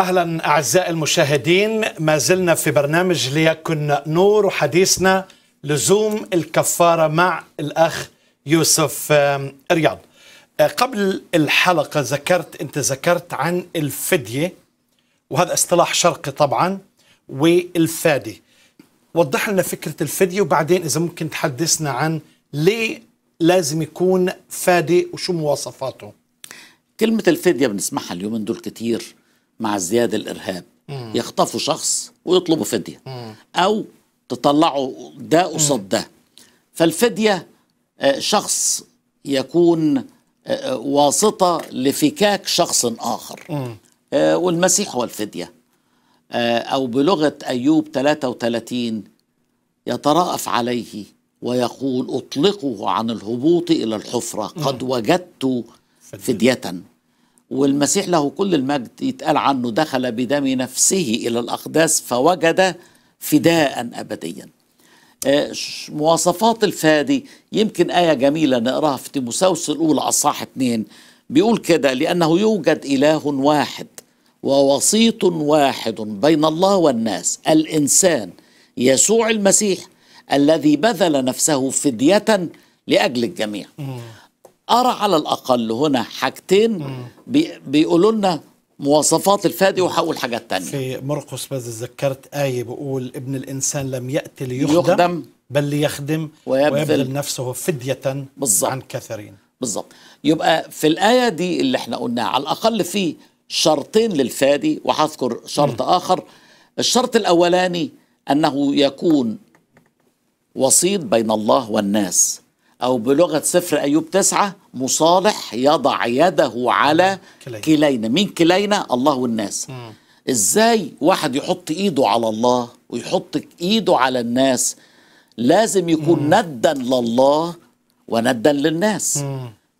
اهلا اعزائي المشاهدين ما زلنا في برنامج ليكن نور وحديثنا لزوم الكفاره مع الاخ يوسف رياض آه، قبل الحلقه ذكرت انت ذكرت عن الفديه وهذا اصطلاح شرقي طبعا والفادي وضح لنا فكره الفديه وبعدين اذا ممكن تحدثنا عن ليه لازم يكون فادي وشو مواصفاته كلمه الفديه بنسمعها اليومين دول كثير مع ازدياد الارهاب مم. يخطفوا شخص ويطلبوا فديه مم. او تطلعوا ده قصاد ده فالفديه آه، شخص يكون آه، آه، واسطه لفكاك شخص اخر مم. والمسيح هو الفديه او بلغه ايوب 33 يتراءف عليه ويقول اطلقه عن الهبوط الى الحفره قد وجدت فديه والمسيح له كل المجد يتقال عنه دخل بدم نفسه إلى الأقداس فوجد فداء أبديا آه، مواصفات الفادي يمكن آية جميلة نقراها في تيموساوس الأولى أصحاح اثنين بيقول كده لأنه يوجد إله واحد ووسيط واحد بين الله والناس الإنسان يسوع المسيح الذي بذل نفسه فدية لأجل الجميع أرى على الأقل هنا حاجتين بي بيقولوا لنا مواصفات الفادي وهقول حاجات تانية في مرقس بس ذكرت آية بقول ابن الإنسان لم يأتي ليخدم, يخدم بل ليخدم ويبذل, ويبذل نفسه فدية بالزبط عن كثيرين بالظبط يبقى في الآية دي اللي احنا قلناها على الأقل في شرطين للفادي وهذكر شرط م. آخر الشرط الأولاني أنه يكون وسيط بين الله والناس أو بلغة سفر أيوب تسعة مصالح يضع يده على كلينا, كلينا. مين كلينا؟ الله والناس إزاي واحد يحط إيده على الله ويحط إيده على الناس لازم يكون ندا لله وندا للناس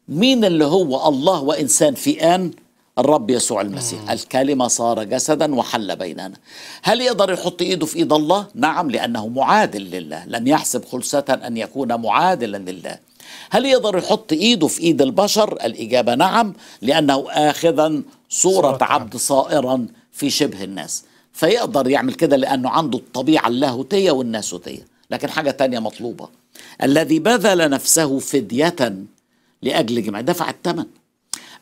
مين اللي هو الله وإنسان في آن؟ الرب يسوع المسيح الكلمة صار جسدا وحل بيننا هل يقدر يحط إيده في إيد الله؟ نعم لأنه معادل لله لم يحسب خلسة أن يكون معادلا لله هل يقدر يحط إيده في إيد البشر؟ الإجابة نعم لأنه آخذا صورة عبد صائرا في شبه الناس فيقدر يعمل كده لأنه عنده الطبيعة اللاهوتية والناسوتية لكن حاجة تانية مطلوبة الذي بذل نفسه فدية لأجل جمعية دفع الثمن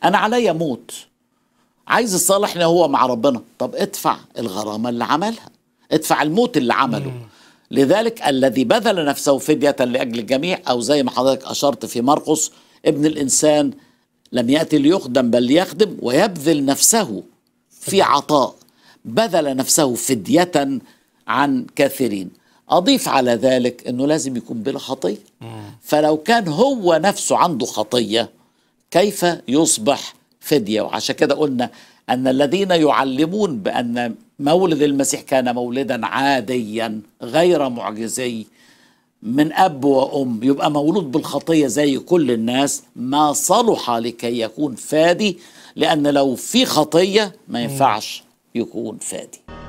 أنا علي موت عايز يصالحنا هو مع ربنا طب ادفع الغرامه اللي عملها ادفع الموت اللي عمله مم. لذلك الذي بذل نفسه فدية لأجل الجميع أو زي ما حضرتك أشرت في مرقس ابن الإنسان لم يأتي ليخدم بل يخدم ويبذل نفسه في عطاء بذل نفسه فدية عن كثيرين أضيف على ذلك أنه لازم يكون بلا خطية فلو كان هو نفسه عنده خطية كيف يصبح فدية وعشان كده قلنا أن الذين يعلمون بأن مولد المسيح كان مولدا عاديا غير معجزي من أب وأم يبقى مولود بالخطية زي كل الناس ما صلح لكي يكون فادي لأن لو في خطية ما ينفعش يكون فادي